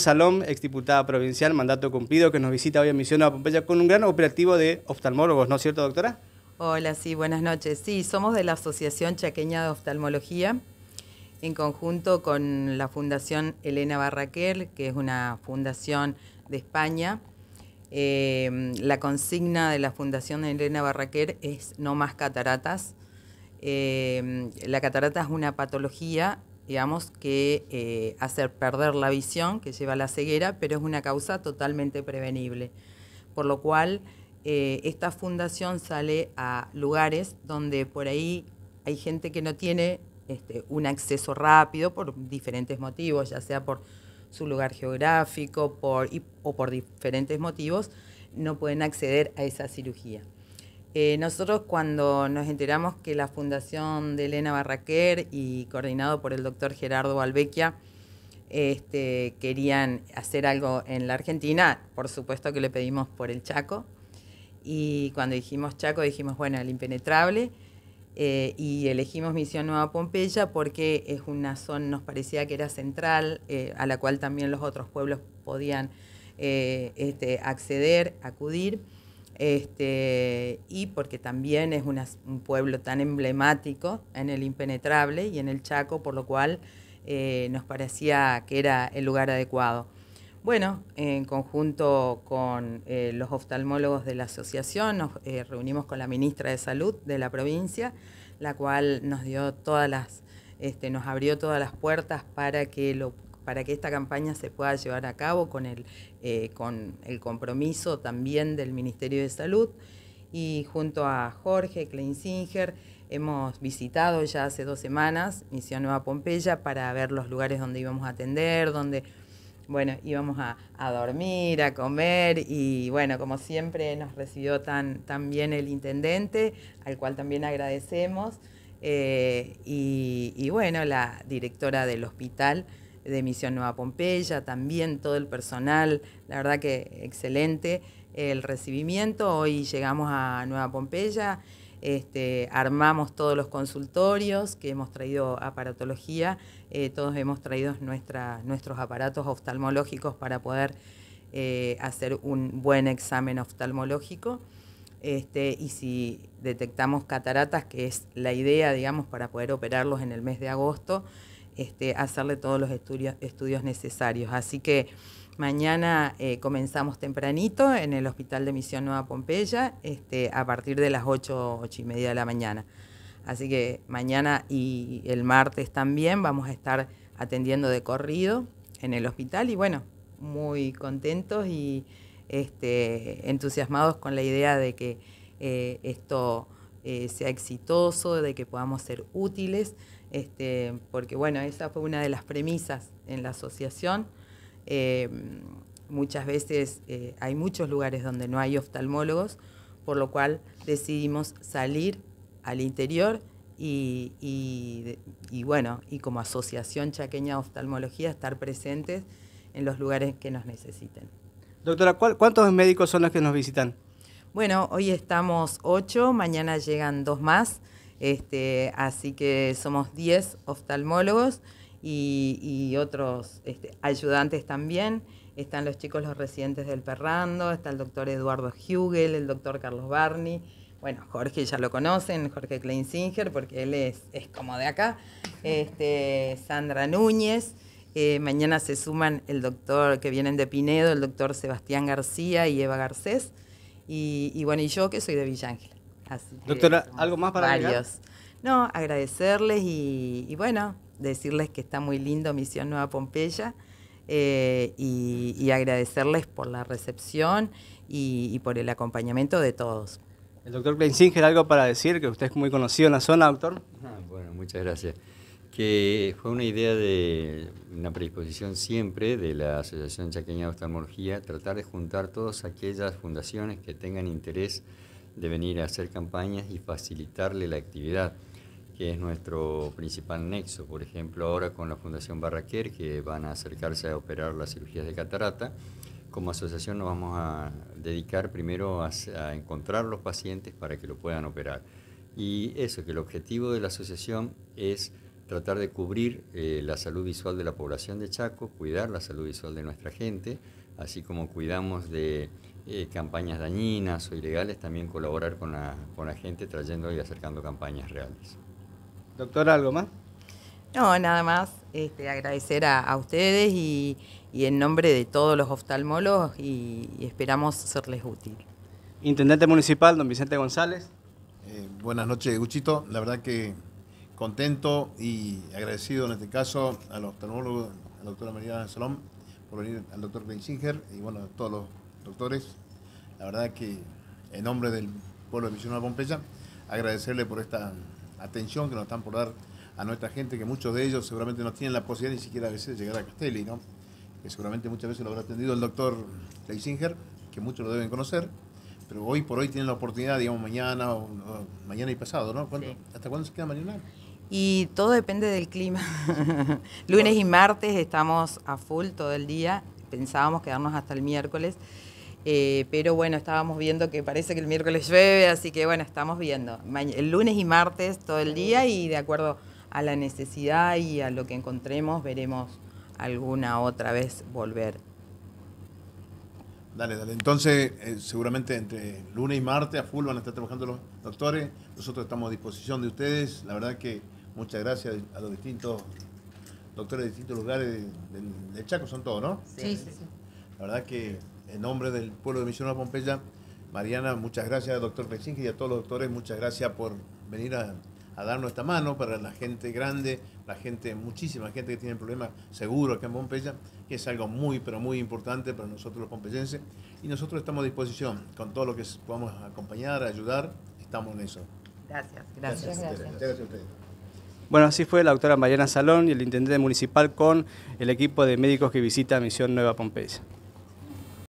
Salom, exdiputada provincial, mandato cumplido, que nos visita hoy en Misión a Pompeya con un gran operativo de oftalmólogos, ¿no es cierto, doctora? Hola, sí, buenas noches. Sí, somos de la Asociación Chaqueña de Oftalmología, en conjunto con la Fundación Elena Barraquer, que es una fundación de España. Eh, la consigna de la Fundación Elena Barraquer es no más cataratas. Eh, la catarata es una patología digamos, que eh, hacer perder la visión, que lleva la ceguera, pero es una causa totalmente prevenible. Por lo cual, eh, esta fundación sale a lugares donde por ahí hay gente que no tiene este, un acceso rápido por diferentes motivos, ya sea por su lugar geográfico o por diferentes motivos, no pueden acceder a esa cirugía. Eh, nosotros cuando nos enteramos que la fundación de Elena Barraquer y coordinado por el doctor Gerardo Balbequia este, querían hacer algo en la Argentina, por supuesto que le pedimos por el Chaco. Y cuando dijimos Chaco dijimos, bueno, el impenetrable. Eh, y elegimos Misión Nueva Pompeya porque es una zona, nos parecía que era central, eh, a la cual también los otros pueblos podían este, acceder, acudir este, y porque también es un pueblo tan emblemático en el impenetrable y en el Chaco, por lo cual eh, nos parecía que era el lugar adecuado. Bueno, en conjunto con eh, los oftalmólogos de la asociación, nos eh, reunimos con la ministra de Salud de la provincia, la cual nos dio todas las, este, nos abrió todas las puertas para que lo para que esta campaña se pueda llevar a cabo con el, eh, con el compromiso también del Ministerio de Salud. Y junto a Jorge Kleinsinger hemos visitado ya hace dos semanas Misión Nueva Pompeya para ver los lugares donde íbamos a atender, donde bueno, íbamos a, dormir, a comer y bueno, como siempre nos recibió tan, tan bien el intendente, al cual también agradecemos, eh, y, y bueno, la directora del hospital de Misión Nueva Pompeya, también todo el personal, la verdad que excelente el recibimiento. Hoy llegamos a Nueva Pompeya, este, armamos todos los consultorios que hemos traído aparatología, eh, todos hemos traído nuestros aparatos oftalmológicos para poder eh, hacer un buen examen oftalmológico. Este, y si detectamos cataratas, que es la idea, digamos, para poder operarlos en el mes de agosto, este, hacerle todos los estudios, necesarios. Así que mañana eh, comenzamos tempranito en el Hospital de Misión Nueva Pompeya este, a partir de las 8, 8 y media de la mañana. Así que mañana y el martes también vamos a estar atendiendo de corrido en el hospital y bueno, muy contentos y este, entusiasmados con la idea de que eh, esto eh, sea exitoso, de que podamos ser útiles. Este, porque bueno, esa fue una de las premisas en la asociación. Eh, muchas veces eh, hay muchos lugares donde no hay oftalmólogos, por lo cual decidimos salir al interior y, bueno, y como asociación chaqueña de oftalmología estar presentes en los lugares que nos necesiten. Doctora, ¿cuántos médicos son los que nos visitan? Bueno, hoy estamos ocho, mañana llegan dos más. Este, así que somos 10 oftalmólogos y, otros este, ayudantes también. Están los chicos, los residentes del Perrando, está el doctor Eduardo Hugel, el doctor Carlos Barney. Bueno, Jorge ya lo conocen, Jorge Kleinsinger, porque él es, como de acá. Este, Sandra Núñez. Eh, mañana se suman el doctor que vienen de Pinedo, el doctor Sebastián García y Eva Garcés. Y, y bueno, y yo que soy de Villángel. Doctora, ¿algo más para varios. No, agradecerles y, bueno, decirles que está muy lindo Misión Nueva Pompeya eh, y, agradecerles por la recepción y, por el acompañamiento de todos. El doctor Kleinsinger, ¿algo para decir? Que usted es muy conocido en la zona, doctor. Ah, bueno, muchas gracias. Que fue una idea de una predisposición siempre de la Asociación Chaqueña de Oftalmología, tratar de juntar todas aquellas fundaciones que tengan interés de venir a hacer campañas y facilitarle la actividad, que es nuestro principal nexo. Por ejemplo, ahora con la Fundación Barraquer, que van a acercarse a operar las cirugías de catarata, como asociación nos vamos a dedicar primero a, encontrar los pacientes para que lo puedan operar. Y eso, que el objetivo de la asociación es tratar de cubrir eh, la salud visual de la población de Chaco, cuidar la salud visual de nuestra gente, así como cuidamos de eh, campañas dañinas o ilegales, también colaborar con la, gente trayendo y acercando campañas reales. Doctor, ¿algo más? No, nada más este, agradecer a, ustedes y, en nombre de todos los oftalmólogos y, esperamos serles útil. Intendente Municipal, don Vicente González. Eh, buenas noches, Guchito. La verdad que contento y agradecido en este caso al oftalmólogo, a la doctora María Salón, por venir al doctor Benzinger y bueno, a todos los Doctores, la verdad que en nombre del pueblo de de Pompeya, agradecerle por esta atención que nos están por dar a nuestra gente, que muchos de ellos seguramente no tienen la posibilidad ni siquiera a veces de llegar a Castelli, ¿no? Que seguramente muchas veces lo habrá atendido el doctor Leisinger, que muchos lo deben conocer, pero hoy por hoy tienen la oportunidad, digamos, mañana o, mañana y pasado, ¿no? ¿Hasta cuándo se queda mañana? Y todo depende del clima. Lunes y martes estamos a full todo el día, pensábamos quedarnos hasta el miércoles. Eh, pero bueno, estábamos viendo que parece que el miércoles llueve, así que bueno, estamos viendo. El lunes y martes todo el día y de acuerdo a la necesidad y a lo que encontremos, veremos alguna otra vez volver. Dale, dale. Entonces, eh, seguramente entre lunes y martes a full van a estar trabajando los doctores. Nosotros estamos a disposición de ustedes. La verdad que muchas gracias a los distintos doctores de distintos lugares del, de Chaco, son todos, ¿no? Sí, sí, sí. La verdad que en nombre del pueblo de Misión Nueva Pompeya, Mariana, muchas gracias, doctor pechín y a todos los doctores, muchas gracias por venir a, darnos esta mano para la gente grande, la gente, muchísima gente que tiene problemas seguros acá en Pompeya, que es algo muy, pero muy importante para nosotros los pompeyenses. Y nosotros estamos a disposición con todo lo que podamos acompañar, ayudar, estamos en eso. Gracias, gracias. Gracias, a ustedes. Bueno, así fue la doctora Mariana Salón y el intendente municipal con el equipo de médicos que visita Misión Nueva Pompeya.